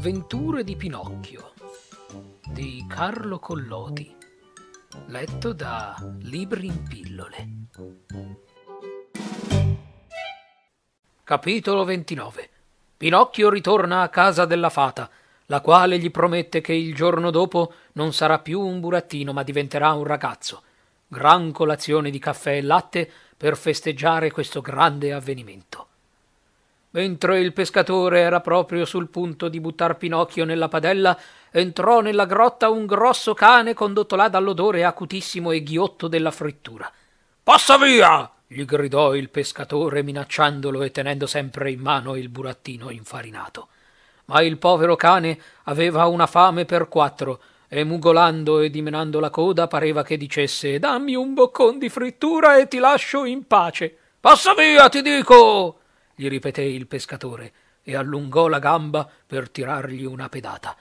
avventure di Pinocchio di Carlo Collodi, letto da Libri in pillole. Capitolo 29 Pinocchio ritorna a casa della fata, la quale gli promette che il giorno dopo non sarà più un burattino ma diventerà un ragazzo. Gran colazione di caffè e latte per festeggiare questo grande avvenimento. Mentre il pescatore era proprio sul punto di buttar Pinocchio nella padella, entrò nella grotta un grosso cane condotto là dall'odore acutissimo e ghiotto della frittura. Passa via! gli gridò il pescatore minacciandolo e tenendo sempre in mano il burattino infarinato. Ma il povero cane aveva una fame per quattro e mugolando e dimenando la coda pareva che dicesse Dammi un boccon di frittura e ti lascio in pace. Passa via, ti dico! gli ripeté il pescatore, e allungò la gamba per tirargli una pedata.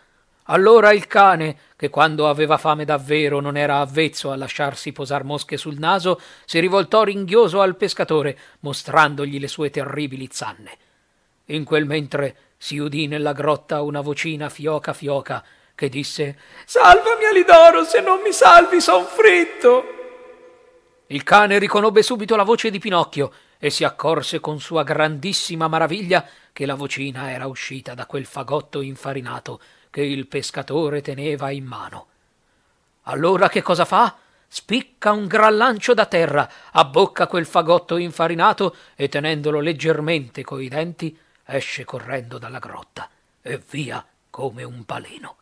Allora il cane, che quando aveva fame davvero non era avvezzo a lasciarsi posar mosche sul naso, si rivoltò ringhioso al pescatore, mostrandogli le sue terribili zanne. In quel mentre si udì nella grotta una vocina fioca fioca che disse Salvami Alidoro, se non mi salvi son fritto. Il cane riconobbe subito la voce di Pinocchio e si accorse con sua grandissima maraviglia che la vocina era uscita da quel fagotto infarinato che il pescatore teneva in mano. Allora che cosa fa? Spicca un gran lancio da terra, abbocca quel fagotto infarinato e tenendolo leggermente coi denti esce correndo dalla grotta e via come un baleno.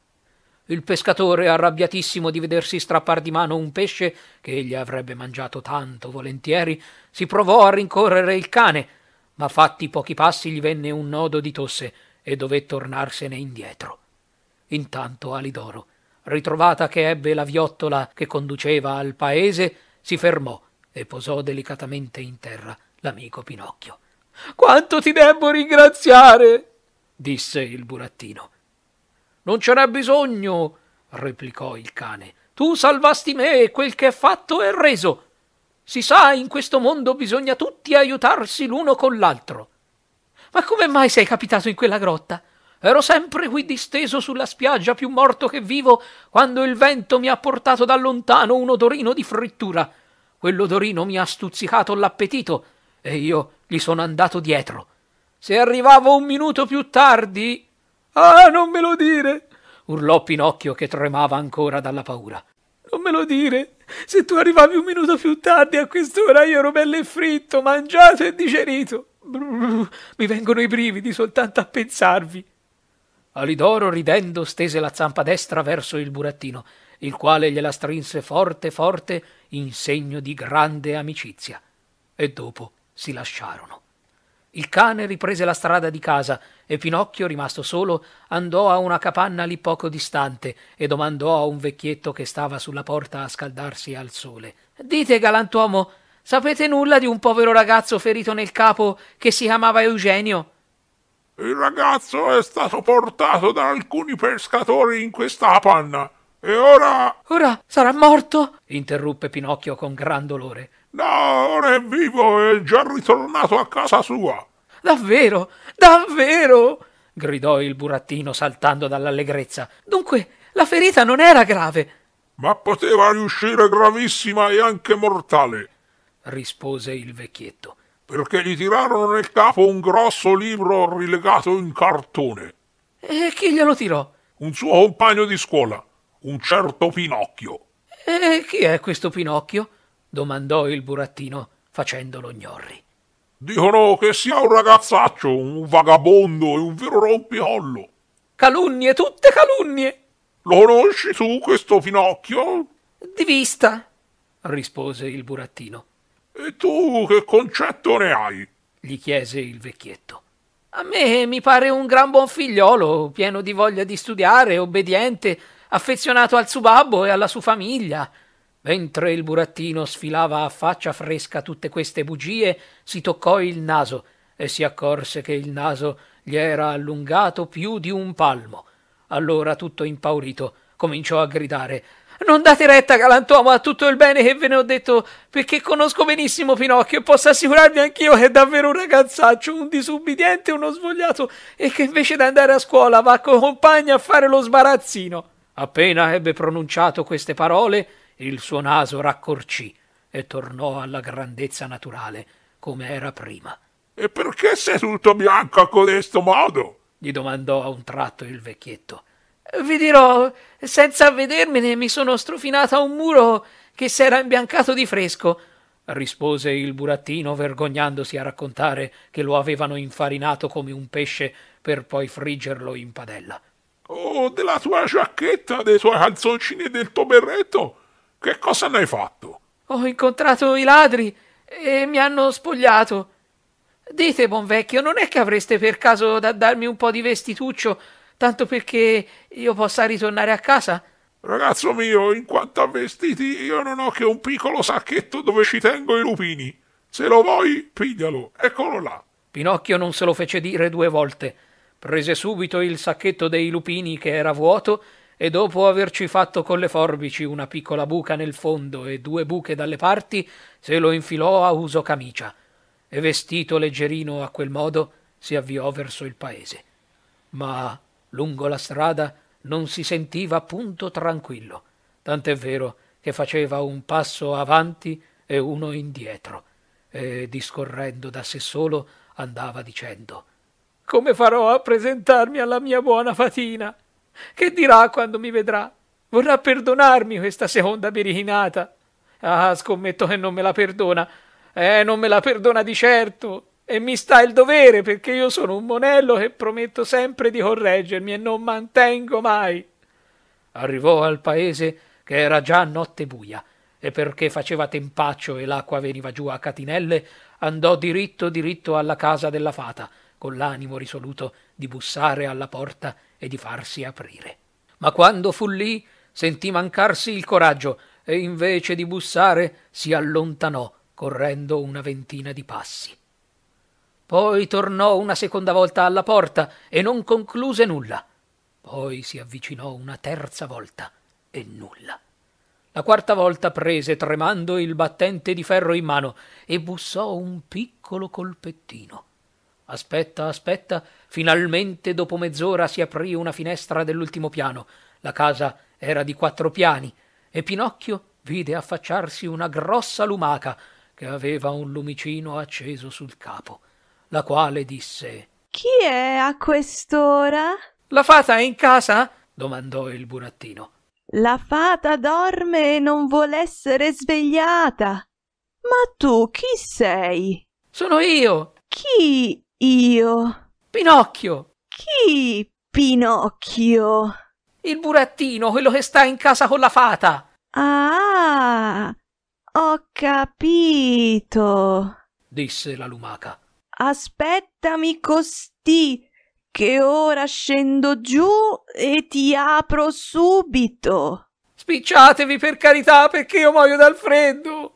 Il pescatore, arrabbiatissimo di vedersi strappar di mano un pesce che egli avrebbe mangiato tanto volentieri, si provò a rincorrere il cane, ma fatti pochi passi gli venne un nodo di tosse e dové tornarsene indietro. Intanto Alidoro, ritrovata che ebbe la viottola che conduceva al paese, si fermò e posò delicatamente in terra l'amico Pinocchio. Quanto ti debbo ringraziare! disse il burattino. Non ce n'è bisogno, replicò il cane. Tu salvasti me e quel che è fatto è reso. Si sa, in questo mondo bisogna tutti aiutarsi l'uno con l'altro. Ma come mai sei capitato in quella grotta? Ero sempre qui disteso sulla spiaggia, più morto che vivo, quando il vento mi ha portato da lontano un odorino di frittura. Quell'odorino mi ha stuzzicato l'appetito e io gli sono andato dietro. Se arrivavo un minuto più tardi, Ah, non me lo dire! urlò Pinocchio che tremava ancora dalla paura. Non me lo dire! Se tu arrivavi un minuto più tardi a quest'ora io ero bello e fritto, mangiato e digerito. Brrr, mi vengono i brividi soltanto a pensarvi. Alidoro, ridendo, stese la zampa destra verso il burattino, il quale gliela strinse forte forte in segno di grande amicizia. E dopo si lasciarono. Il cane riprese la strada di casa e Pinocchio, rimasto solo, andò a una capanna lì poco distante e domandò a un vecchietto che stava sulla porta a scaldarsi al sole. Dite, galantuomo, sapete nulla di un povero ragazzo ferito nel capo che si chiamava Eugenio? Il ragazzo è stato portato da alcuni pescatori in questa panna. E ora. Ora sarà morto? interruppe Pinocchio con gran dolore. No, ora è vivo e già ritornato a casa sua. Davvero, davvero? gridò il burattino saltando dall'allegrezza. Dunque, la ferita non era grave. Ma poteva riuscire gravissima e anche mortale, rispose il vecchietto. Perché gli tirarono nel capo un grosso libro rilegato in cartone. E chi glielo tirò? Un suo compagno di scuola, un certo Pinocchio. E chi è questo Pinocchio? domandò il burattino facendolo gnorri. Dicono che sia un ragazzaccio, un vagabondo e un vero rompiollo. Calunnie, tutte calunnie. Lo conosci tu questo Pinocchio? Di vista, rispose il burattino. E tu che concetto ne hai? gli chiese il vecchietto. A me mi pare un gran buon figliolo, pieno di voglia di studiare, obbediente, affezionato al suo babbo e alla sua famiglia. Mentre il burattino sfilava a faccia fresca tutte queste bugie, si toccò il naso e si accorse che il naso gli era allungato più di un palmo. Allora, tutto impaurito, cominciò a gridare non date retta, galantuomo, a tutto il bene che ve ne ho detto, perché conosco benissimo Pinocchio e posso assicurarvi anch'io che è davvero un ragazzaccio, un disubbidiente, uno svogliato, e che invece di andare a scuola va con compagni a fare lo sbarazzino. Appena ebbe pronunciato queste parole, il suo naso raccorcì e tornò alla grandezza naturale, come era prima. E perché sei tutto bianco a codesto modo? gli domandò a un tratto il vecchietto. Vi dirò, senza avvedermene mi sono strofinato a un muro che s'era imbiancato di fresco, rispose il burattino, vergognandosi a raccontare che lo avevano infarinato come un pesce per poi friggerlo in padella. Oh, della tua giacchetta, dei tuoi calzoncini e del tuo berretto! Che cosa ne hai fatto? Ho incontrato i ladri e mi hanno spogliato. Dite, buon vecchio, non è che avreste per caso da darmi un po' di vestituccio, tanto perché io possa ritornare a casa? Ragazzo mio, in quanto a vestiti, io non ho che un piccolo sacchetto dove ci tengo i lupini. Se lo vuoi, piglialo, eccolo là. Pinocchio non se lo fece dire due volte. Prese subito il sacchetto dei lupini che era vuoto e dopo averci fatto con le forbici una piccola buca nel fondo e due buche dalle parti, se lo infilò a uso camicia e vestito leggerino a quel modo si avviò verso il paese. Ma lungo la strada non si sentiva punto tranquillo, tant'è vero che faceva un passo avanti e uno indietro, e discorrendo da sé solo andava dicendo Come farò a presentarmi alla mia buona fatina? Che dirà quando mi vedrà? Vorrà perdonarmi questa seconda birichinata. Ah, scommetto che non me la perdona. Eh, non me la perdona di certo. E mi sta il dovere, perché io sono un monello che prometto sempre di correggermi e non mantengo mai. Arrivò al paese che era già notte buia, e perché faceva tempaccio e l'acqua veniva giù a catinelle, andò diritto diritto alla casa della fata, con l'animo risoluto di bussare alla porta e di farsi aprire. Ma quando fu lì, sentì mancarsi il coraggio e invece di bussare si allontanò, correndo una ventina di passi. Poi tornò una seconda volta alla porta e non concluse nulla. Poi si avvicinò una terza volta e nulla. La quarta volta prese tremando il battente di ferro in mano e bussò un piccolo colpettino. Aspetta, aspetta. Finalmente dopo mezz'ora si aprì una finestra dell'ultimo piano. La casa era di quattro piani e Pinocchio vide affacciarsi una grossa lumaca che aveva un lumicino acceso sul capo, la quale disse Chi è a quest'ora? La fata è in casa? domandò il burattino. La fata dorme e non vuole essere svegliata. Ma tu chi sei? Sono io. Chi? Io. Pinocchio. Chi? Pinocchio. Il burattino, quello che sta in casa con la fata. Ah, ho capito, disse la lumaca. Aspettami costì, che ora scendo giù e ti apro subito. Spicciatevi per carità, perché io muoio dal freddo.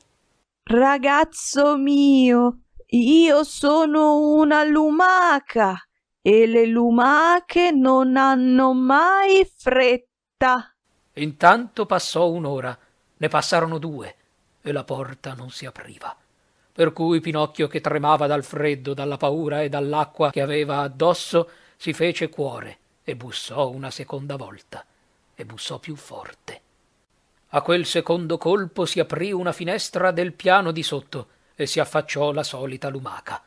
Ragazzo mio, io sono una lumaca e le lumache non hanno mai fretta. Intanto passò un'ora, ne passarono due e la porta non si apriva. Per cui Pinocchio, che tremava dal freddo, dalla paura e dall'acqua che aveva addosso, si fece cuore e bussò una seconda volta e bussò più forte. A quel secondo colpo si aprì una finestra del piano di sotto e si affacciò la solita lumaca.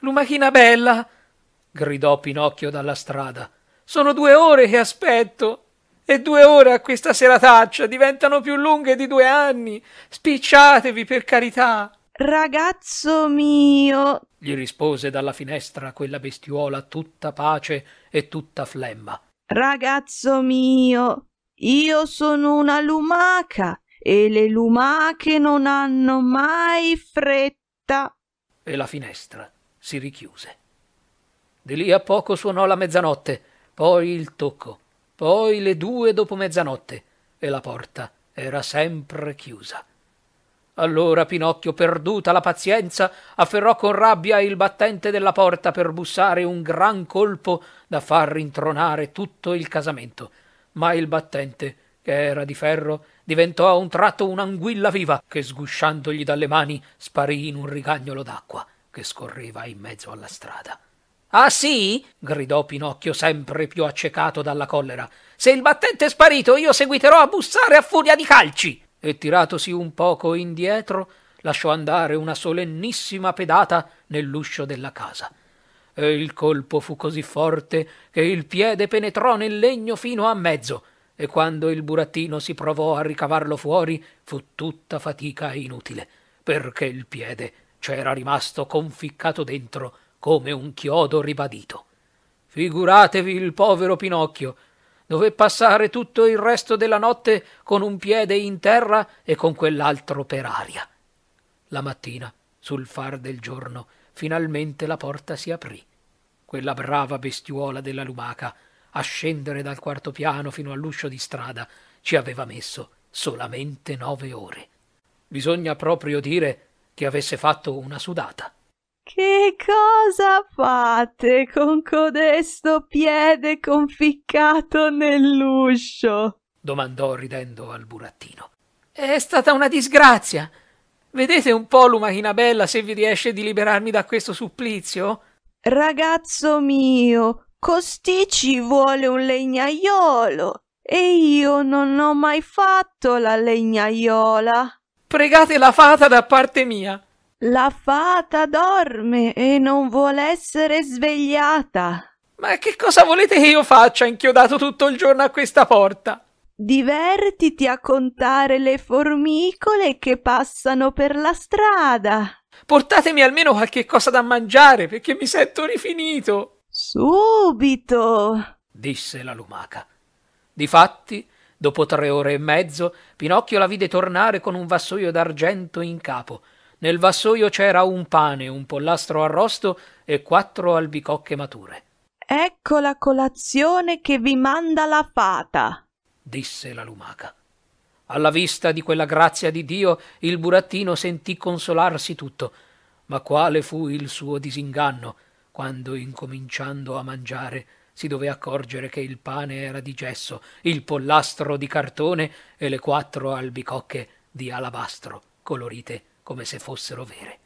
Lumachina bella! gridò Pinocchio dalla strada. Sono due ore che aspetto. E due ore a questa serataccia diventano più lunghe di due anni. Spicciatevi, per carità. Ragazzo mio, gli rispose dalla finestra quella bestiola tutta pace e tutta flemma. Ragazzo mio, io sono una lumaca e le lumache non hanno mai fretta. E la finestra si richiuse. Di lì a poco suonò la mezzanotte, poi il tocco, poi le due dopo mezzanotte, e la porta era sempre chiusa. Allora Pinocchio, perduta la pazienza, afferrò con rabbia il battente della porta per bussare un gran colpo da far rintronare tutto il casamento. Ma il battente che era di ferro, diventò a un tratto un'anguilla viva che sgusciandogli dalle mani sparì in un rigagnolo d'acqua che scorreva in mezzo alla strada. Ah sì? gridò Pinocchio sempre più accecato dalla collera. Se il battente è sparito, io seguiterò a bussare a furia di calci. E tiratosi un poco indietro, lasciò andare una solennissima pedata nell'uscio della casa. E il colpo fu così forte che il piede penetrò nel legno fino a mezzo e quando il burattino si provò a ricavarlo fuori fu tutta fatica inutile, perché il piede c'era rimasto conficcato dentro come un chiodo ribadito. Figuratevi il povero Pinocchio. Dové passare tutto il resto della notte con un piede in terra e con quell'altro per aria. La mattina, sul far del giorno, finalmente la porta si aprì. Quella brava bestiuola della lumaca a scendere dal quarto piano fino all'uscio di strada ci aveva messo solamente nove ore. Bisogna proprio dire che avesse fatto una sudata. Che cosa fate con codesto piede conficcato nell'uscio? domandò ridendo al burattino. È stata una disgrazia. Vedete un po', lumachina bella, se vi riesce di liberarmi da questo supplizio? Ragazzo mio, Costì ci vuole un legnaiolo e io non ho mai fatto la legnaiola. Pregate la fata da parte mia. La fata dorme e non vuole essere svegliata. Ma che cosa volete che io faccia inchiodato tutto il giorno a questa porta? Divertiti a contare le formicole che passano per la strada. Portatemi almeno qualche cosa da mangiare perché mi sento rifinito. Subito! disse la lumaca. Difatti, dopo tre ore e mezzo, Pinocchio la vide tornare con un vassoio d'argento in capo. Nel vassoio c'era un pane, un pollastro arrosto e quattro albicocche mature. Ecco la colazione che vi manda la fata, disse la lumaca. Alla vista di quella grazia di Dio, il burattino sentì consolarsi tutto. Ma quale fu il suo disinganno? quando, incominciando a mangiare, si dové accorgere che il pane era di gesso, il pollastro di cartone e le quattro albicocche di alabastro, colorite come se fossero vere.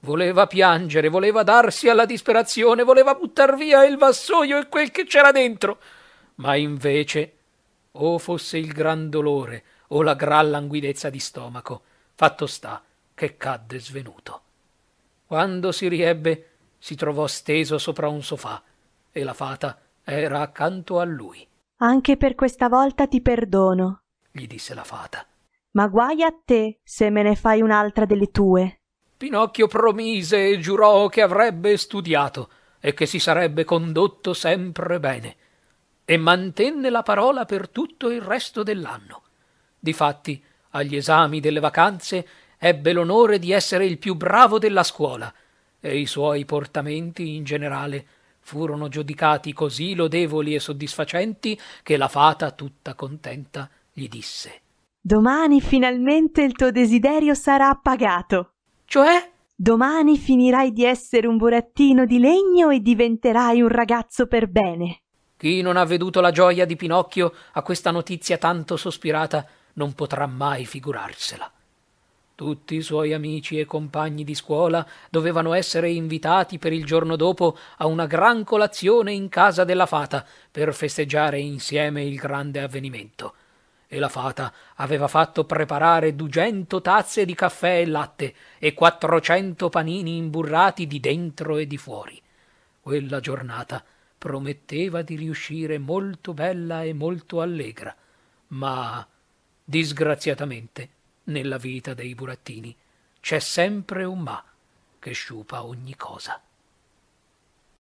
Voleva piangere, voleva darsi alla disperazione, voleva buttar via il vassoio e quel che c'era dentro. Ma invece, o fosse il gran dolore o la gran languidezza di stomaco, fatto sta che cadde svenuto. Quando si riebbe, si trovò steso sopra un sofà e la fata era accanto a lui. Anche per questa volta ti perdono, gli disse la fata. Ma guai a te se me ne fai un'altra delle tue. Pinocchio promise e giurò che avrebbe studiato e che si sarebbe condotto sempre bene e mantenne la parola per tutto il resto dell'anno. Difatti, agli esami delle vacanze ebbe l'onore di essere il più bravo della scuola e i suoi portamenti in generale furono giudicati così lodevoli e soddisfacenti che la fata, tutta contenta, gli disse Domani finalmente il tuo desiderio sarà appagato. Cioè? Domani finirai di essere un burattino di legno e diventerai un ragazzo per bene. Chi non ha veduto la gioia di Pinocchio a questa notizia tanto sospirata non potrà mai figurarsela. Tutti i suoi amici e compagni di scuola dovevano essere invitati per il giorno dopo a una gran colazione in casa della fata per festeggiare insieme il grande avvenimento. E la fata aveva fatto preparare dugento tazze di caffè e latte e quattrocento panini imburrati di dentro e di fuori. Quella giornata prometteva di riuscire molto bella e molto allegra, ma disgraziatamente nella vita dei burattini c'è sempre un ma che sciupa ogni cosa.